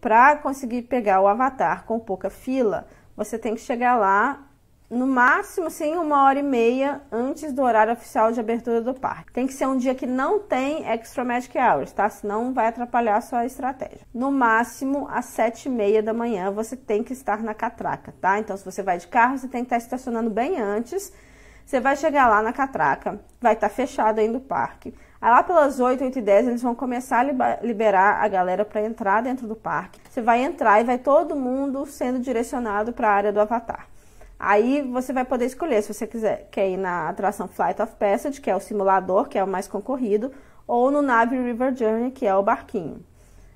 Para conseguir pegar o avatar com pouca fila, você tem que chegar lá no máximo, sim, uma hora e meia antes do horário oficial de abertura do parque. Tem que ser um dia que não tem extra magic hours, tá? Senão vai atrapalhar a sua estratégia. No máximo, às sete e meia da manhã, você tem que estar na catraca, tá? Então, se você vai de carro, você tem que estar estacionando bem antes você vai chegar lá na catraca, vai estar tá fechado ainda o parque. Aí lá pelas 8, 8 e 10 eles vão começar a liberar a galera para entrar dentro do parque. Você vai entrar e vai todo mundo sendo direcionado para a área do Avatar. Aí você vai poder escolher se você quiser quer ir na atração Flight of Passage, que é o simulador, que é o mais concorrido, ou no Nave River Journey, que é o barquinho.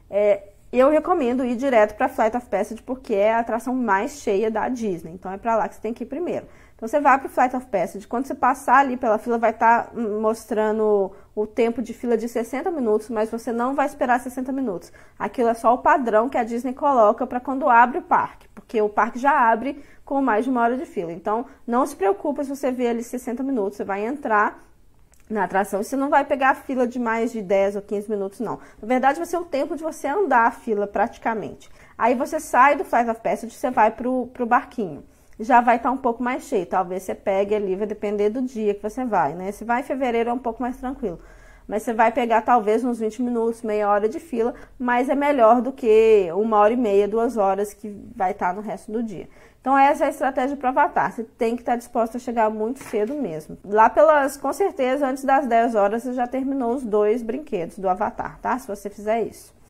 É, eu recomendo ir direto para Flight of Passage porque é a atração mais cheia da Disney. Então é para lá que você tem que ir primeiro. Então você vai para o Flight of Passage. Quando você passar ali pela fila, vai estar tá hum, mostrando o tempo de fila de 60 minutos, mas você não vai esperar 60 minutos. Aquilo é só o padrão que a Disney coloca para quando abre o parque, porque o parque já abre com mais de uma hora de fila. Então não se preocupe se você vê ali 60 minutos, você vai entrar na atração. Você não vai pegar a fila de mais de 10 ou 15 minutos, não. Na verdade, vai ser o tempo de você andar a fila praticamente. Aí você sai do Flight of Passage, você vai pro, pro barquinho. Já vai estar tá um pouco mais cheio. Talvez você pegue ali, vai depender do dia que você vai, né? Se vai em fevereiro é um pouco mais tranquilo mas você vai pegar talvez uns 20 minutos, meia hora de fila, mas é melhor do que uma hora e meia, duas horas que vai estar tá no resto do dia. Então essa é a estratégia para Avatar, você tem que estar tá disposto a chegar muito cedo mesmo. Lá pelas, com certeza, antes das 10 horas você já terminou os dois brinquedos do Avatar, tá? Se você fizer isso.